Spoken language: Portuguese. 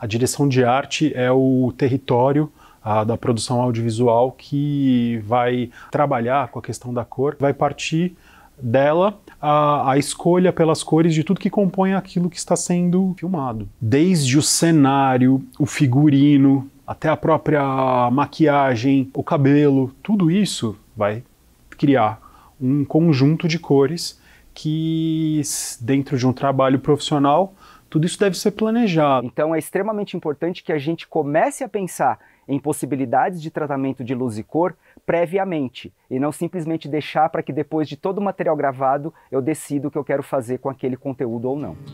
A direção de arte é o território a, da produção audiovisual que vai trabalhar com a questão da cor, vai partir dela a, a, escolha pelas cores de tudo que compõe aquilo que está sendo filmado. Desde o cenário, o figurino, até a própria maquiagem, o cabelo, tudo isso vai criar um conjunto de cores que, dentro de um trabalho profissional, tudo isso deve ser planejado. Então é extremamente importante que a gente comece a pensar em possibilidades de tratamento de luz e cor previamente e não simplesmente deixar para que depois de todo o material gravado eu decida o que eu quero fazer com aquele conteúdo ou não.